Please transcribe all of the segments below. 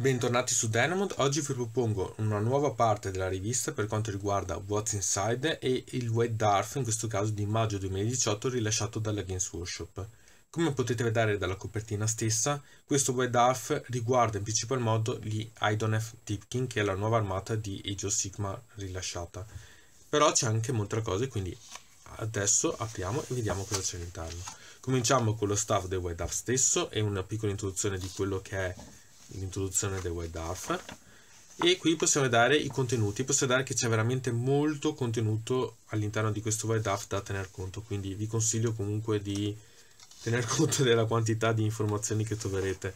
Bentornati su Dynamod, oggi vi propongo una nuova parte della rivista per quanto riguarda What's Inside e il White Dwarf, in questo caso di maggio 2018, rilasciato dalla Games Workshop. Come potete vedere dalla copertina stessa, questo White Dwarf riguarda in principal modo gli Idon Tipkin, che è la nuova armata di Age of Sigma rilasciata. Però c'è anche molte cose, quindi adesso apriamo e vediamo cosa c'è all'interno. Cominciamo con lo staff del White Dwarf stesso e una piccola introduzione di quello che è l'introduzione del White Dwarf e qui possiamo vedere i contenuti, possiamo vedere che c'è veramente molto contenuto all'interno di questo White Dwarf da tener conto, quindi vi consiglio comunque di tener conto della quantità di informazioni che troverete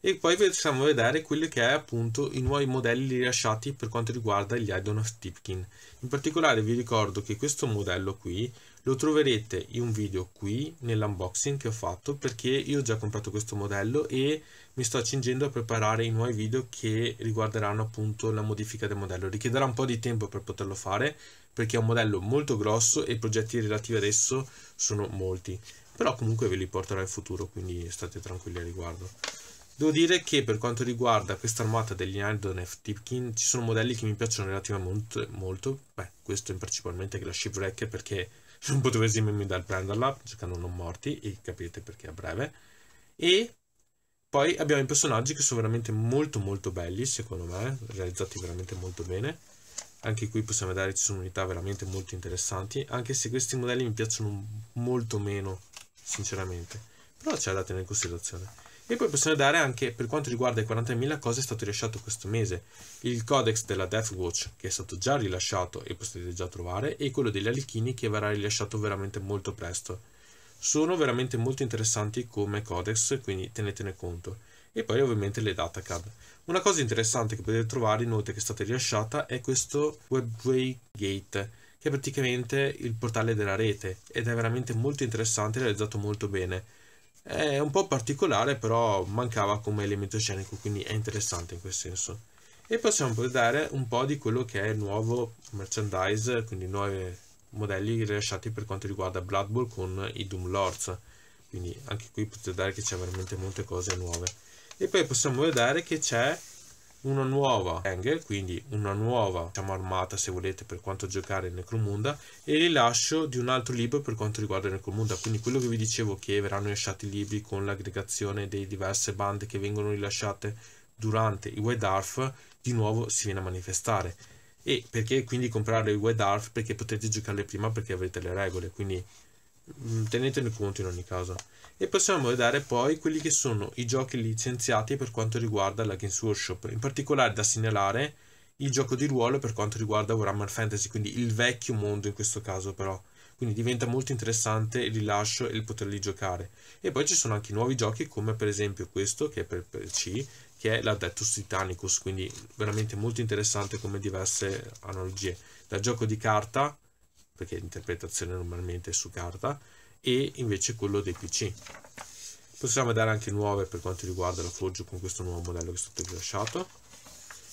e poi possiamo vedere quelli che è appunto i nuovi modelli rilasciati per quanto riguarda gli add-on of Tipkin. In particolare vi ricordo che questo modello qui lo troverete in un video qui nell'unboxing che ho fatto perché io ho già comprato questo modello e mi sto accingendo a preparare i nuovi video che riguarderanno appunto la modifica del modello richiederà un po' di tempo per poterlo fare perché è un modello molto grosso e i progetti relativi ad esso sono molti però comunque ve li porterò in futuro quindi state tranquilli al riguardo Devo dire che per quanto riguarda questa armata degli Iron F Tipkin ci sono modelli che mi piacciono relativamente molto, beh questo in principalmente che la Shipwreck perché non potevesimo mi dal prenderla cercando non morti, e capirete perché a breve. E poi abbiamo i personaggi che sono veramente molto molto belli, secondo me, realizzati veramente molto bene. Anche qui possiamo vedere ci sono unità veramente molto interessanti, anche se questi modelli mi piacciono molto meno, sinceramente. Però c'è da tenere in considerazione. E poi possiamo dare anche, per quanto riguarda i 40.000 cosa è stato rilasciato questo mese, il codex della Death Watch che è stato già rilasciato e potete già trovare, e quello degli Alchini che verrà rilasciato veramente molto presto. Sono veramente molto interessanti come codex, quindi tenetene conto. E poi ovviamente le data card. Una cosa interessante che potete trovare inoltre che è stata rilasciata è questo Webway Gate, che è praticamente il portale della rete ed è veramente molto interessante e realizzato molto bene è un po' particolare, però mancava come elemento scenico, quindi è interessante in quel senso. E possiamo vedere un po' di quello che è il nuovo merchandise, quindi nuovi modelli rilasciati per quanto riguarda Blood Bowl con i Doom Lords. Quindi anche qui potete vedere che c'è veramente molte cose nuove. E poi possiamo vedere che c'è una nuova Engel, quindi una nuova diciamo, armata se volete per quanto giocare in Necromunda e rilascio di un altro libro per quanto riguarda Necromunda, quindi quello che vi dicevo che verranno rilasciati i libri con l'aggregazione dei diverse bande che vengono rilasciate durante i White Arf di nuovo si viene a manifestare e perché quindi comprare i White Arf perché potete giocarle prima perché avrete le regole, quindi Mm, tenetene conto in ogni caso. E possiamo vedere poi quelli che sono i giochi licenziati per quanto riguarda la Games Workshop, in particolare da segnalare il gioco di ruolo per quanto riguarda Warhammer Fantasy, quindi il vecchio mondo in questo caso però. Quindi diventa molto interessante il rilascio e il poterli giocare. E poi ci sono anche nuovi giochi come per esempio questo che è per PC, che è l'Adeptus Titanicus, quindi veramente molto interessante come diverse analogie. Dal gioco di carta perché l'interpretazione normalmente è su carta, e invece quello dei PC. Possiamo dare anche nuove per quanto riguarda la Forge con questo nuovo modello che è stato rilasciato.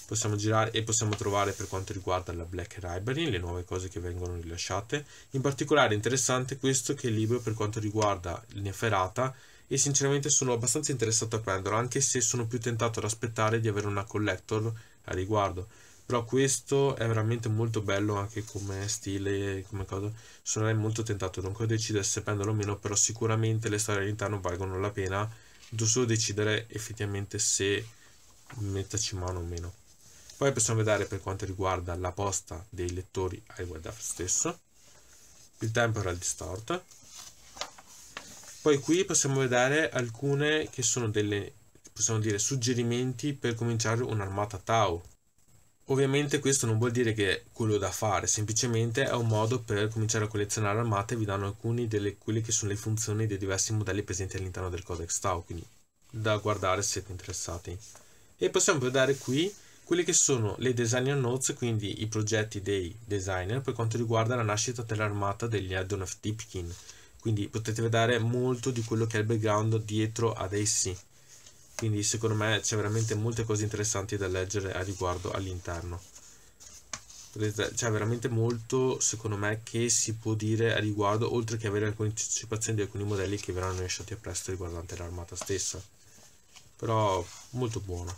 Possiamo girare e possiamo trovare per quanto riguarda la Black Library le nuove cose che vengono rilasciate. In particolare è interessante questo che è il libro per quanto riguarda Neferata e sinceramente sono abbastanza interessato a prenderlo anche se sono più tentato ad aspettare di avere una collector a riguardo però questo è veramente molto bello anche come stile come cosa sarei molto tentato non che decidere se prenderlo o meno però sicuramente le storie all'interno valgono la pena devo solo decidere effettivamente se metterci mano o meno poi possiamo vedere per quanto riguarda la posta dei lettori ai WDF stesso il temporal distort poi qui possiamo vedere alcune che sono delle possiamo dire suggerimenti per cominciare un'armata Tau Ovviamente questo non vuol dire che è quello da fare, semplicemente è un modo per cominciare a collezionare armate e vi danno alcune delle quelle che sono le funzioni dei diversi modelli presenti all'interno del Codex Tau, quindi da guardare se siete interessati. E possiamo vedere qui quelle che sono le designer notes, quindi i progetti dei designer per quanto riguarda la nascita dell'armata degli Addon of Tipkin, quindi potete vedere molto di quello che è il background dietro ad essi quindi secondo me c'è veramente molte cose interessanti da leggere a riguardo all'interno c'è veramente molto secondo me che si può dire a riguardo oltre che avere alcune anticipazioni di alcuni modelli che verranno lasciati a presto riguardante l'armata stessa però molto buono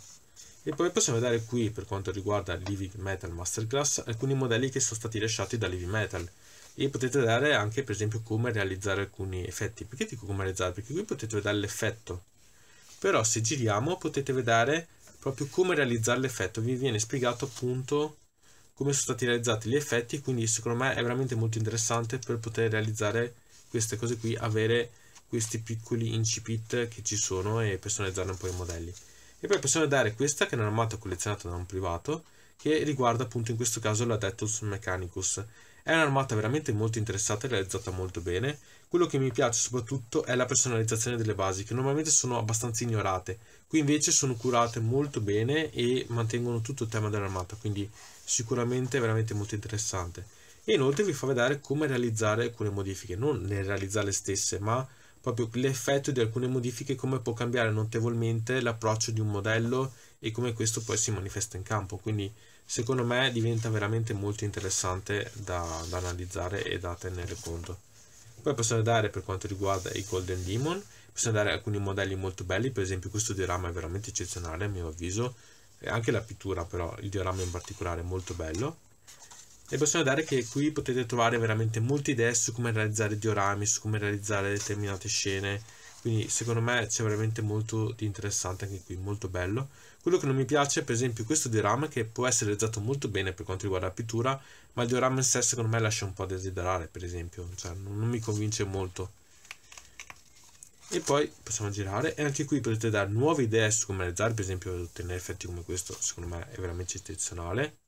e poi possiamo vedere qui per quanto riguarda Living Metal Masterclass alcuni modelli che sono stati lasciati da Living Metal e potete vedere anche per esempio come realizzare alcuni effetti perché dico come realizzare? perché qui potete vedere l'effetto però se giriamo potete vedere proprio come realizzare l'effetto vi viene spiegato appunto come sono stati realizzati gli effetti quindi secondo me è veramente molto interessante per poter realizzare queste cose qui avere questi piccoli incipit che ci sono e personalizzare un po' i modelli e poi possiamo dare questa che è una matta collezionata da un privato che riguarda appunto in questo caso la Detus Mechanicus è un'armata veramente molto interessante e realizzata molto bene. Quello che mi piace soprattutto è la personalizzazione delle basi, che normalmente sono abbastanza ignorate. Qui invece sono curate molto bene e mantengono tutto il tema dell'armata, quindi sicuramente veramente molto interessante. E inoltre vi fa vedere come realizzare alcune modifiche, non le realizzare le stesse, ma proprio l'effetto di alcune modifiche, come può cambiare notevolmente l'approccio di un modello e come questo poi si manifesta in campo. Quindi secondo me diventa veramente molto interessante da, da analizzare e da tenere conto poi possiamo andare per quanto riguarda i Golden Demon possiamo dare alcuni modelli molto belli per esempio questo diorama è veramente eccezionale a mio avviso e anche la pittura però il diorama in particolare è molto bello e possiamo dare che qui potete trovare veramente molte idee su come realizzare diorami su come realizzare determinate scene quindi secondo me c'è veramente molto di interessante anche qui molto bello quello che non mi piace è per esempio questo diorama che può essere realizzato molto bene per quanto riguarda la pittura ma il diorama in sé secondo me lascia un po' a desiderare per esempio cioè non, non mi convince molto e poi possiamo girare e anche qui potete dare nuove idee su come realizzare per esempio ottenere effetti come questo secondo me è veramente eccezionale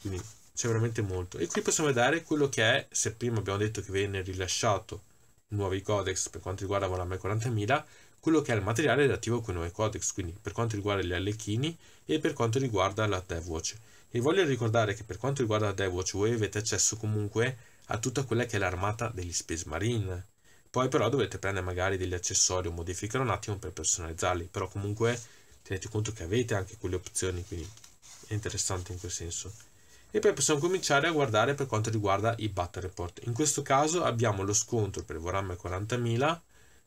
quindi c'è veramente molto e qui possiamo vedere quello che è se prima abbiamo detto che viene rilasciato nuovi codex per quanto riguarda Warhammer 40.000 quello che è il materiale relativo a quei nuovi codex, quindi per quanto riguarda gli allecchini e per quanto riguarda la Devwatch. E voglio ricordare che per quanto riguarda la Devwatch voi avete accesso comunque a tutta quella che è l'armata degli Space Marine. Poi però dovete prendere magari degli accessori o modificare un attimo per personalizzarli, però comunque tenete conto che avete anche quelle opzioni, quindi è interessante in quel senso e poi possiamo cominciare a guardare per quanto riguarda i battle report. In questo caso abbiamo lo scontro per Warhammer 40.000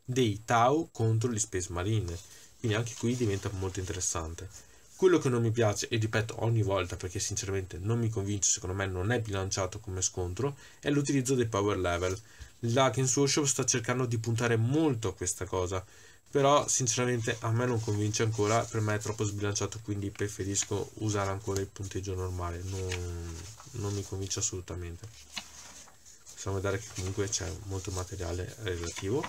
dei Tau contro gli Space Marine, quindi anche qui diventa molto interessante. Quello che non mi piace, e ripeto ogni volta perché sinceramente non mi convince, secondo me non è bilanciato come scontro, è l'utilizzo dei power level. La Games Workshop sta cercando di puntare molto a questa cosa, però sinceramente a me non convince ancora, per me è troppo sbilanciato quindi preferisco usare ancora il punteggio normale, non, non mi convince assolutamente. Possiamo vedere che comunque c'è molto materiale relativo.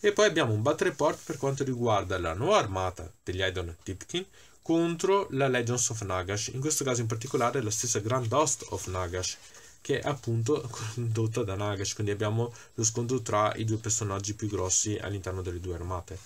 E poi abbiamo un battle report per quanto riguarda la nuova armata degli Idon Tipkin contro la Legends of Nagash, in questo caso in particolare la stessa Grand Host of Nagash, che è appunto condotta da Nagash, quindi abbiamo lo scontro tra i due personaggi più grossi all'interno delle due armate.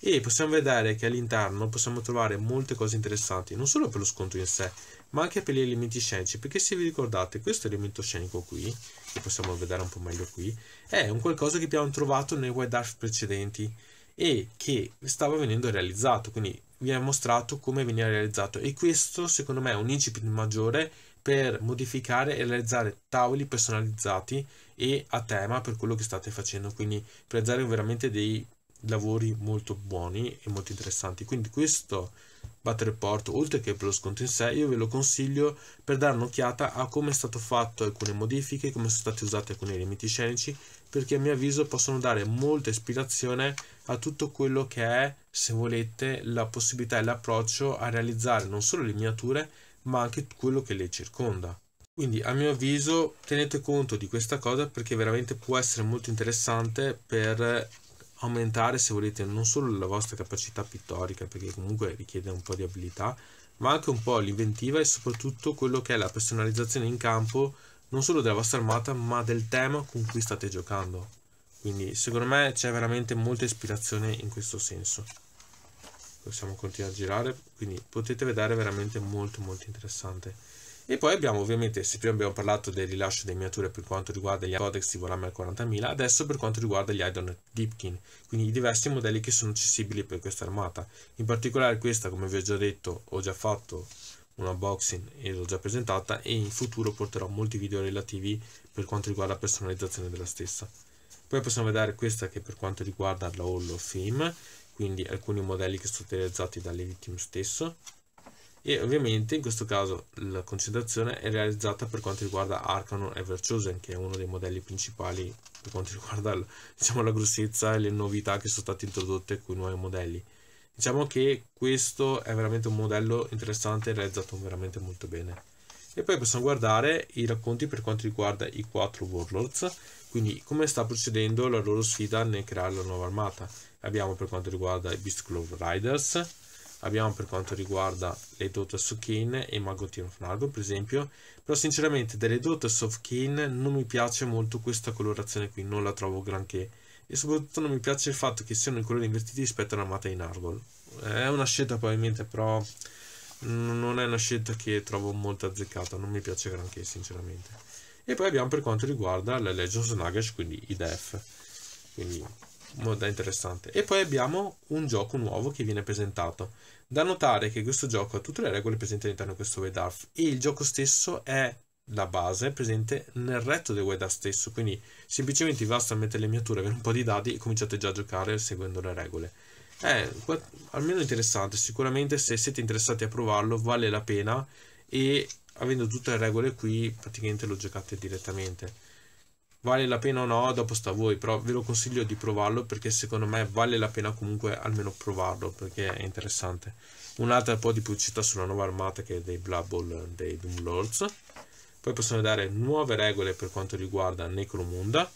E possiamo vedere che all'interno possiamo trovare molte cose interessanti, non solo per lo scontro in sé, ma anche per gli elementi scenici, perché se vi ricordate questo elemento scenico qui, che possiamo vedere un po' meglio qui, è un qualcosa che abbiamo trovato nei Wild Arts precedenti e che stava venendo realizzato, quindi vi è mostrato come veniva realizzato e questo secondo me è un incipit maggiore per modificare e realizzare tavoli personalizzati e a tema per quello che state facendo, quindi per realizzare veramente dei lavori molto buoni e molto interessanti. Quindi questo Battle Report, oltre che per lo sconto in sé, io ve lo consiglio per dare un'occhiata a come è stato fatto alcune modifiche, come sono stati usati alcuni elementi scenici, perché a mio avviso possono dare molta ispirazione a tutto quello che è, se volete, la possibilità e l'approccio a realizzare non solo le miniature, ma anche quello che le circonda. Quindi a mio avviso tenete conto di questa cosa perché veramente può essere molto interessante per aumentare se volete non solo la vostra capacità pittorica perché comunque richiede un po' di abilità ma anche un po' l'inventiva e soprattutto quello che è la personalizzazione in campo non solo della vostra armata ma del tema con cui state giocando. Quindi secondo me c'è veramente molta ispirazione in questo senso possiamo continuare a girare quindi potete vedere veramente molto molto interessante e poi abbiamo ovviamente se prima abbiamo parlato del rilascio delle miniature per quanto riguarda gli codex di Warhammer 40.000 adesso per quanto riguarda gli add-on Dipkin quindi i diversi modelli che sono accessibili per questa armata in particolare questa come vi ho già detto ho già fatto un unboxing e l'ho già presentata e in futuro porterò molti video relativi per quanto riguarda la personalizzazione della stessa poi possiamo vedere questa che per quanto riguarda la Hall of Fame quindi alcuni modelli che sono utilizzati dalle vittime stesso e ovviamente in questo caso la concentrazione è realizzata per quanto riguarda Arcanon e Verchosen che è uno dei modelli principali per quanto riguarda diciamo, la grossezza e le novità che sono state introdotte con i nuovi modelli diciamo che questo è veramente un modello interessante realizzato veramente molto bene e poi possiamo guardare i racconti per quanto riguarda i quattro Warlords quindi come sta procedendo la loro sfida nel creare la nuova armata? Abbiamo per quanto riguarda i Beast Glove Riders, abbiamo per quanto riguarda le Daughters of Kane e Mago Team of Nargo, per esempio, però sinceramente delle Daughters of Kane non mi piace molto questa colorazione qui, non la trovo granché e soprattutto non mi piace il fatto che siano i colori invertiti rispetto all'armata in Nargon. È una scelta probabilmente però non è una scelta che trovo molto azzeccata, non mi piace granché sinceramente e poi abbiamo per quanto riguarda le Legends Nuggets, quindi i DEF, quindi molto interessante. E poi abbiamo un gioco nuovo che viene presentato. Da notare che questo gioco ha tutte le regole presenti all'interno di questo WebDAF e il gioco stesso è la base presente nel retto del WebDAF stesso, quindi semplicemente vi basta mettere le miniature, avere un po' di dadi e cominciate già a giocare seguendo le regole. È almeno interessante, sicuramente se siete interessati a provarlo vale la pena e avendo tutte le regole qui praticamente lo giocate direttamente vale la pena o no dopo sta a voi però ve lo consiglio di provarlo perché secondo me vale la pena comunque almeno provarlo perché è interessante un'altra po' di pubblicità sulla nuova armata che è dei Blood Bowl dei Doom Lords poi possono dare nuove regole per quanto riguarda Necromunda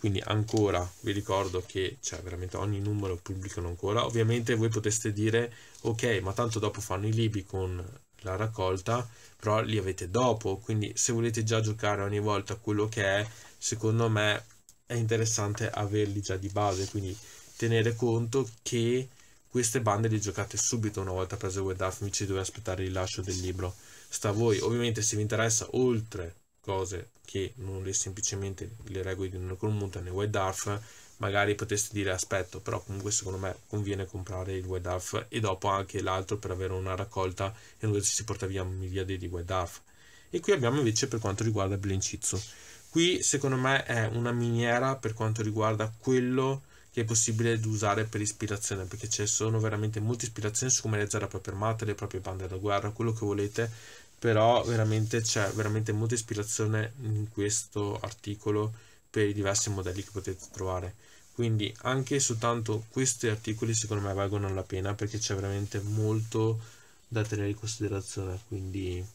quindi ancora vi ricordo che cioè, veramente ogni numero pubblicano ancora ovviamente voi poteste dire ok ma tanto dopo fanno i libri con la raccolta però li avete dopo quindi se volete già giocare ogni volta quello che è secondo me è interessante averli già di base quindi tenere conto che queste bande le giocate subito una volta preso Word Half ci dovete aspettare il rilascio del libro sta a voi ovviamente se vi interessa oltre cose che non le semplicemente le regole di una commuta nel wide half magari potreste dire aspetto però comunque secondo me conviene comprare il wide half e dopo anche l'altro per avere una raccolta e non vedere se si porta via miliardi di wide half e qui abbiamo invece per quanto riguarda Blincizzo qui secondo me è una miniera per quanto riguarda quello che è possibile usare per ispirazione perché ci sono veramente molte ispirazioni su come realizzare la propria armata, le proprie bande da guerra, quello che volete però veramente c'è veramente molta ispirazione in questo articolo per i diversi modelli che potete trovare quindi anche soltanto questi articoli secondo me valgono la pena perché c'è veramente molto da tenere in considerazione quindi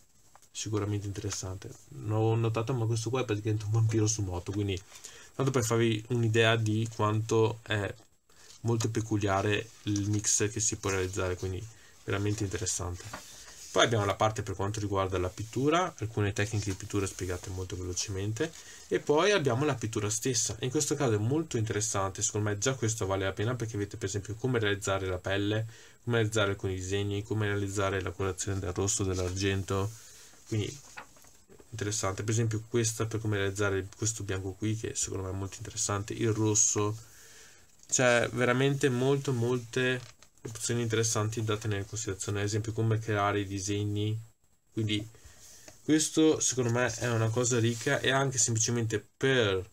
sicuramente interessante non ho notato ma questo qua è praticamente un vampiro su moto quindi tanto per farvi un'idea di quanto è molto peculiare il mix che si può realizzare quindi veramente interessante poi abbiamo la parte per quanto riguarda la pittura, alcune tecniche di pittura spiegate molto velocemente e poi abbiamo la pittura stessa. In questo caso è molto interessante, secondo me già questo vale la pena perché vedete per esempio come realizzare la pelle, come realizzare alcuni disegni, come realizzare la colorazione del rosso, dell'argento. Quindi interessante, per esempio questa per come realizzare questo bianco qui che secondo me è molto interessante, il rosso. Cioè veramente molto molte opzioni interessanti da tenere in considerazione, ad esempio come creare i disegni. Quindi questo secondo me è una cosa ricca e anche semplicemente per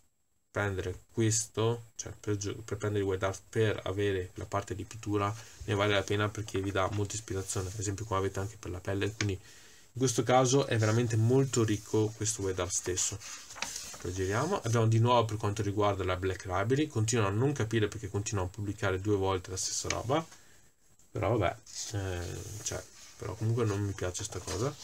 prendere questo, cioè per, per prendere il WebArt per avere la parte di pittura ne vale la pena perché vi dà molta ispirazione, ad esempio come avete anche per la pelle, quindi in questo caso è veramente molto ricco questo WebArt stesso. giriamo, abbiamo di nuovo per quanto riguarda la Black Library, continuo a non capire perché continuo a pubblicare due volte la stessa roba, però vabbè eh, cioè, però comunque non mi piace questa cosa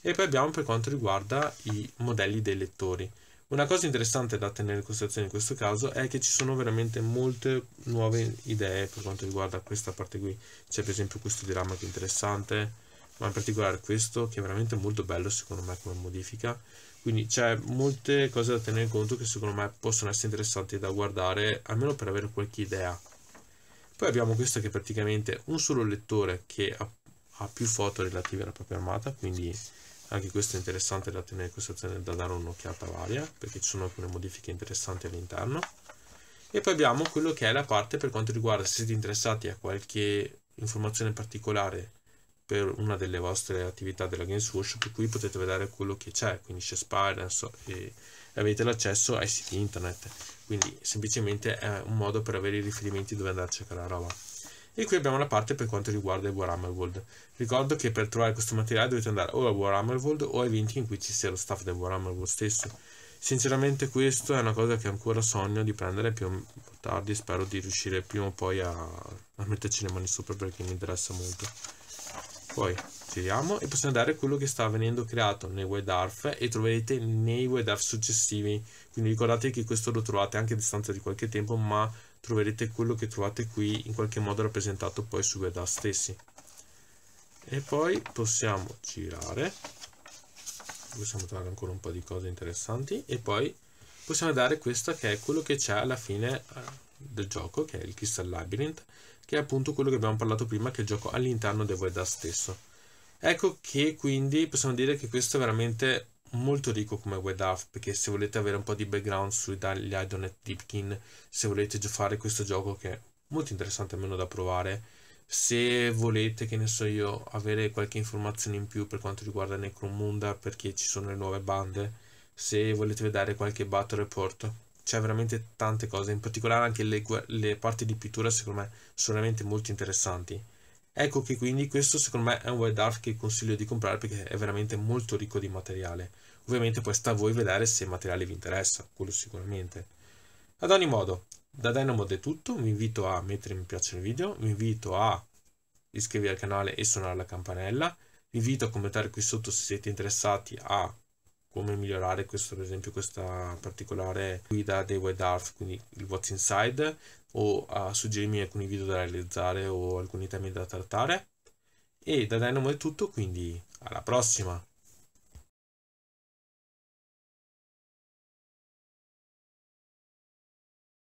e poi abbiamo per quanto riguarda i modelli dei lettori una cosa interessante da tenere in considerazione in questo caso è che ci sono veramente molte nuove idee per quanto riguarda questa parte qui c'è per esempio questo diramma che è interessante ma in particolare questo che è veramente molto bello secondo me come modifica quindi c'è molte cose da tenere in conto che secondo me possono essere interessanti da guardare almeno per avere qualche idea poi abbiamo questo che è praticamente un solo lettore che ha, ha più foto relative alla propria armata, quindi anche questo è interessante da tenere in considerazione, da dare un'occhiata varia, perché ci sono alcune modifiche interessanti all'interno. E poi abbiamo quello che è la parte per quanto riguarda se siete interessati a qualche informazione particolare per una delle vostre attività della Games Workshop qui potete vedere quello che c'è quindi c'è Spire so, e avete l'accesso ai siti internet quindi semplicemente è un modo per avere i riferimenti dove andare a cercare la roba e qui abbiamo la parte per quanto riguarda il Warhammer World ricordo che per trovare questo materiale dovete andare o al Warhammer World o ai eventi in cui ci sia lo staff del Warhammer World stesso sinceramente questo è una cosa che ancora sogno di prendere più tardi spero di riuscire prima o poi a, a metterci le mani sopra perché mi interessa molto poi giriamo e possiamo andare a quello che sta venendo creato nei WebArf e troverete nei WebArf successivi quindi ricordate che questo lo trovate anche a distanza di qualche tempo ma troverete quello che trovate qui in qualche modo rappresentato poi su WebArf stessi e poi possiamo girare possiamo trovare ancora un po' di cose interessanti e poi possiamo dare questo che è quello che c'è alla fine eh, del gioco che è il Crystal Labyrinth che è appunto quello che abbiamo parlato prima, che è il gioco all'interno del Void stesso. Ecco che quindi possiamo dire che questo è veramente molto ricco come WebDAV perché se volete avere un po' di background sugli dagli Idonet Deepkin, se volete fare questo gioco che è molto interessante almeno da provare, se volete, che ne so io, avere qualche informazione in più per quanto riguarda Necromunda perché ci sono le nuove bande, se volete vedere qualche battle report, c'è veramente tante cose, in particolare anche le, le parti di pittura secondo me sono veramente molto interessanti. Ecco che quindi questo secondo me è un web art che consiglio di comprare perché è veramente molto ricco di materiale. Ovviamente poi sta a voi vedere se il materiale vi interessa, quello sicuramente. Ad ogni modo, da Dynamod è tutto, vi invito a mettere mi piace al video, vi invito a iscrivervi al canale e suonare la campanella, vi invito a commentare qui sotto se siete interessati a come migliorare questo, per esempio questa particolare guida dei web quindi il What's Inside, o a suggerirmi alcuni video da realizzare o alcuni temi da trattare. E da Dynamo è tutto, quindi alla prossima!